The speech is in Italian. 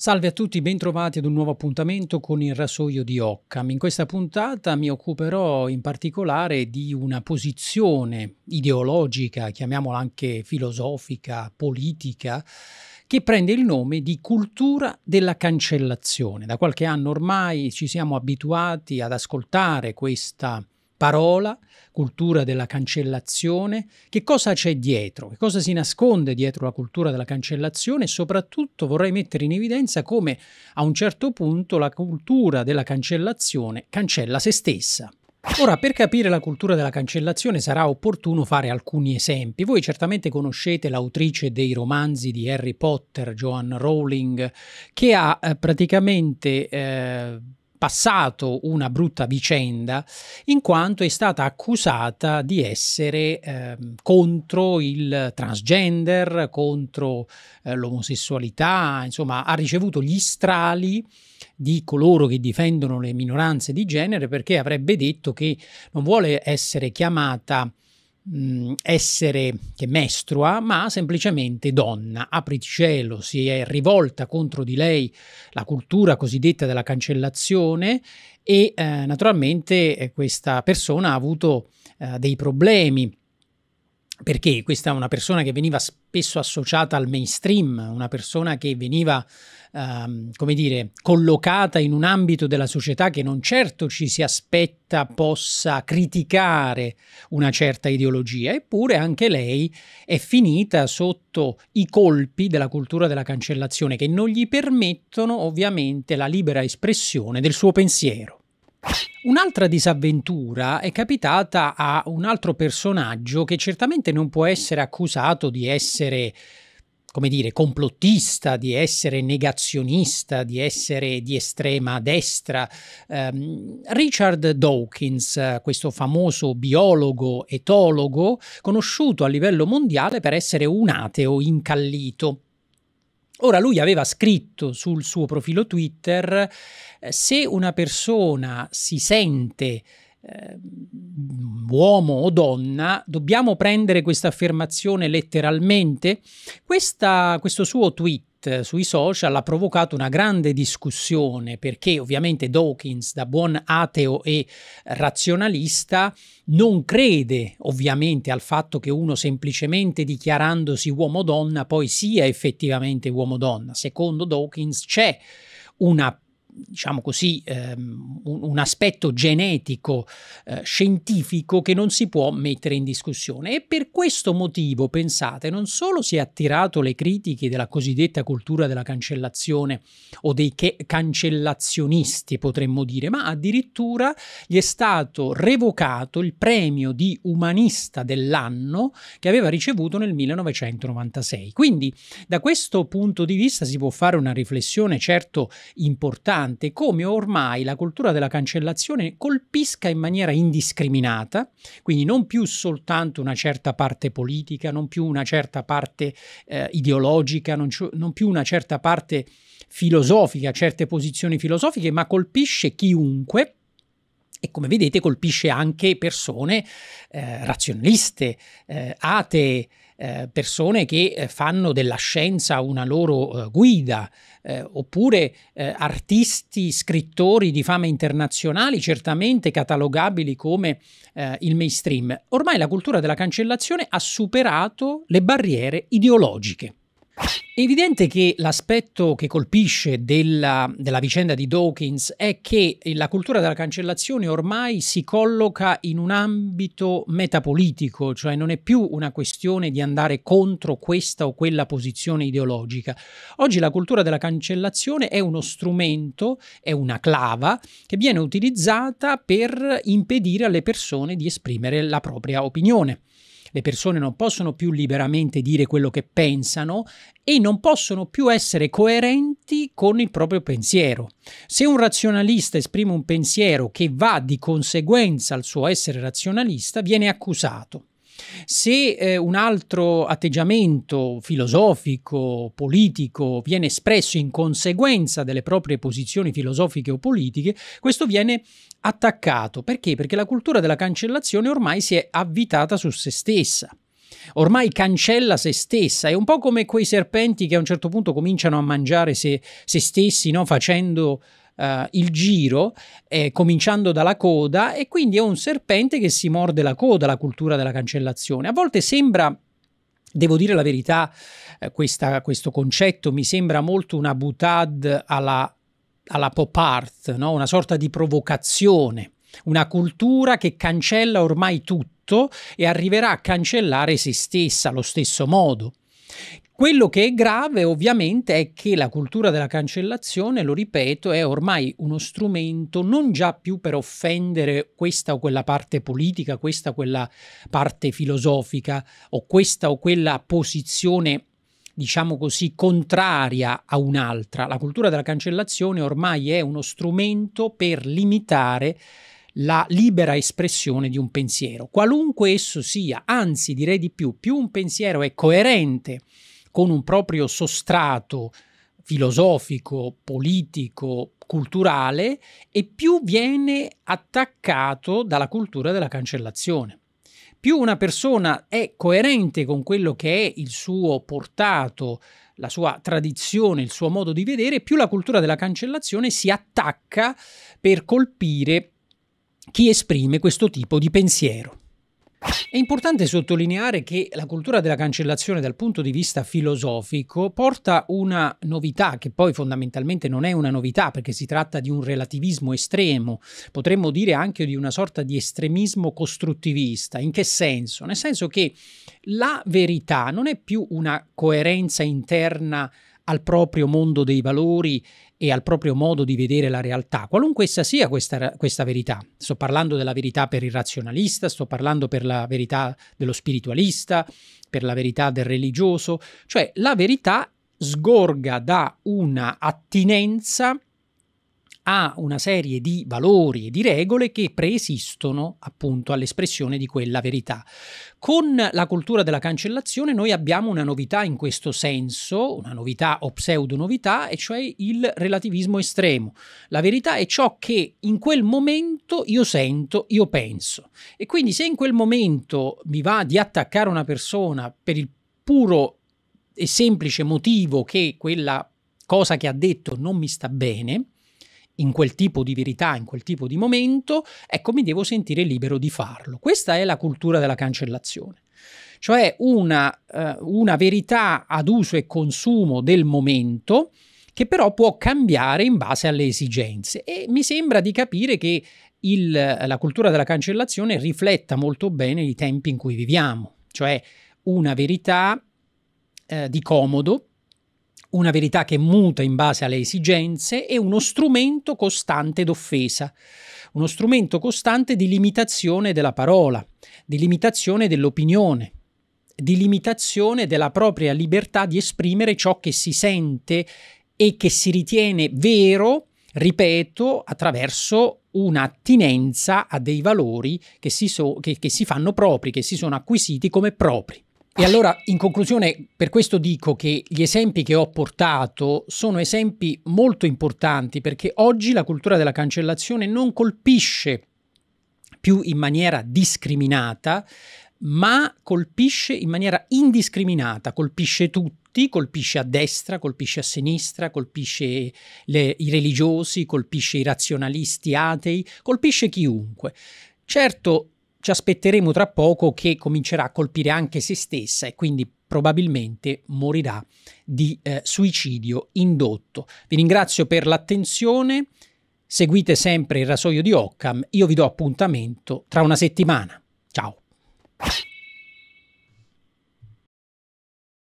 Salve a tutti, bentrovati ad un nuovo appuntamento con il rasoio di Occam. In questa puntata mi occuperò in particolare di una posizione ideologica, chiamiamola anche filosofica, politica, che prende il nome di cultura della cancellazione. Da qualche anno ormai ci siamo abituati ad ascoltare questa parola, cultura della cancellazione, che cosa c'è dietro, che cosa si nasconde dietro la cultura della cancellazione e soprattutto vorrei mettere in evidenza come a un certo punto la cultura della cancellazione cancella se stessa. Ora, per capire la cultura della cancellazione sarà opportuno fare alcuni esempi. Voi certamente conoscete l'autrice dei romanzi di Harry Potter, Joan Rowling, che ha eh, praticamente eh, passato una brutta vicenda in quanto è stata accusata di essere eh, contro il transgender, contro eh, l'omosessualità, insomma ha ricevuto gli strali di coloro che difendono le minoranze di genere perché avrebbe detto che non vuole essere chiamata mh, mm, essere che mestrua, ma semplicemente donna. Apricielo si è rivolta contro di lei la cultura cosiddetta della cancellazione e eh, naturalmente eh, questa persona ha avuto eh, dei problemi perché questa è una persona che veniva spesso associata al mainstream, una persona che veniva, ehm, come dire, collocata in un ambito della società che non certo ci si aspetta possa criticare una certa ideologia, eppure anche lei è finita sotto i colpi della cultura della cancellazione che non gli permettono ovviamente la libera espressione del suo pensiero. Un'altra disavventura è capitata a un altro personaggio che certamente non può essere accusato di essere, come dire, complottista, di essere negazionista, di essere di estrema destra. Um, Richard Dawkins, questo famoso biologo etologo, conosciuto a livello mondiale per essere un ateo incallito. Ora lui aveva scritto sul suo profilo Twitter eh, se una persona si sente eh, uomo o donna, dobbiamo prendere questa affermazione letteralmente? Questa, questo suo tweet tweet eh, sui social ha provocato una grande discussione perché ovviamente Dawkins, da buon ateo e razionalista, non crede ovviamente al fatto che uno semplicemente dichiarandosi uomo-donna poi sia effettivamente uomo-donna. Secondo Dawkins c'è una diciamo così, ehm, un, un, aspetto genetico eh, scientifico che non si può mettere in discussione. E per questo motivo, pensate, non solo si è attirato le critiche della cosiddetta cultura della cancellazione o dei che- cancellazionisti, potremmo dire, ma addirittura gli è stato revocato il premio di umanista dell'anno che aveva ricevuto nel 1996. Quindi da questo punto di vista si può fare una riflessione certo importante interessante come ormai la cultura della cancellazione colpisca in maniera indiscriminata, quindi non più soltanto una certa parte politica, non più una certa parte eh, ideologica, non, non più una certa parte filosofica, certe posizioni filosofiche, ma colpisce chiunque e come vedete colpisce anche persone eh, razionaliste, eh, atee, eh, persone che eh, fanno della scienza una loro eh, guida, oppure artisti, scrittori di fama internazionali certamente catalogabili come il mainstream. Ormai la cultura della cancellazione ha superato le barriere ideologiche. È evidente che l'aspetto che colpisce della, della, vicenda di Dawkins è che la cultura della cancellazione ormai si colloca in un ambito metapolitico, cioè non è più una questione di andare contro questa o quella posizione ideologica. Oggi la cultura della cancellazione è uno strumento, è una clava che viene utilizzata per impedire alle persone di esprimere la propria opinione le persone non possono più liberamente dire quello che pensano e non possono più essere coerenti con il proprio pensiero. Se un razionalista esprime un pensiero che va di conseguenza al suo essere razionalista, viene accusato. Se eh, un altro atteggiamento filosofico, politico viene espresso in conseguenza delle proprie posizioni filosofiche o politiche, questo viene attaccato. Perché? Perché la cultura della cancellazione ormai si è avvitata su se stessa ormai cancella se stessa, è un po' come quei serpenti che a un certo punto cominciano a mangiare se, se stessi, no? facendo uh, il giro, eh, cominciando dalla coda, e quindi è un serpente che si morde la coda, la cultura della cancellazione. A volte sembra Devo dire la verità, eh, questa, questo concetto mi sembra molto una boutade alla, alla pop art, no? una sorta di provocazione, una cultura che cancella ormai tutto e arriverà a cancellare se stessa allo stesso modo. Quello che è grave ovviamente è che la cultura della cancellazione, lo ripeto, è ormai uno strumento non già più per offendere questa o quella parte politica, questa o quella parte filosofica o questa o quella posizione diciamo così, contraria a un'altra. La cultura della cancellazione ormai è uno strumento per limitare la libera espressione di un pensiero, qualunque esso sia, anzi direi di più, più un pensiero è coerente con un proprio sostrato filosofico, politico, culturale e più viene attaccato dalla cultura della cancellazione. Più una persona è coerente con quello che è il suo portato, la sua tradizione, il suo modo di vedere, più la cultura della cancellazione si attacca per colpire chi esprime questo tipo di pensiero. È importante sottolineare che la cultura della cancellazione dal punto di vista filosofico porta una novità che poi fondamentalmente non è una novità perché si tratta di un relativismo estremo, potremmo dire anche di una sorta di estremismo costruttivista. In che senso? Nel senso che la verità non è più una coerenza interna al proprio mondo dei valori e al proprio modo di vedere la realtà, qualunque essa sia questa, questa, verità. Sto parlando della verità per il razionalista, sto parlando per la verità dello spiritualista, per la verità del religioso, cioè la verità sgorga da una attinenza ha una serie di valori e di regole che preesistono appunto all'espressione di quella verità. Con la cultura della cancellazione noi abbiamo una novità in questo senso, una novità o pseudo novità, e cioè il relativismo estremo. La verità è ciò che in quel momento io sento, io penso. E quindi se in quel momento mi va di attaccare una persona per il puro e semplice motivo che quella cosa che ha detto non mi sta bene, in quel tipo di verità, in quel tipo di momento, ecco mi devo sentire libero di farlo. Questa è la cultura della cancellazione, cioè una, eh, una verità ad uso e consumo del momento che però può cambiare in base alle esigenze e mi sembra di capire che il, la cultura della cancellazione rifletta molto bene i tempi in cui viviamo, cioè una verità eh, di comodo una verità che muta in base alle esigenze e uno strumento costante d'offesa, uno strumento costante di limitazione della parola, di limitazione dell'opinione, di limitazione della propria libertà di esprimere ciò che si sente e che si ritiene vero, ripeto, attraverso un'attinenza a dei valori che si, so, che, che si fanno propri, che si sono acquisiti come propri. E allora, in conclusione, per questo dico che gli esempi che ho portato sono esempi molto importanti perché oggi la cultura della cancellazione non colpisce più in maniera discriminata, ma colpisce in maniera indiscriminata, colpisce tutti, colpisce a destra, colpisce a sinistra, colpisce le, i religiosi, colpisce i razionalisti atei, colpisce chiunque. Certo, ci aspetteremo tra poco che comincerà a colpire anche se stessa e quindi probabilmente morirà di eh, suicidio indotto. Vi ringrazio per l'attenzione, seguite sempre il rasoio di Occam, io vi do appuntamento tra una settimana. Ciao!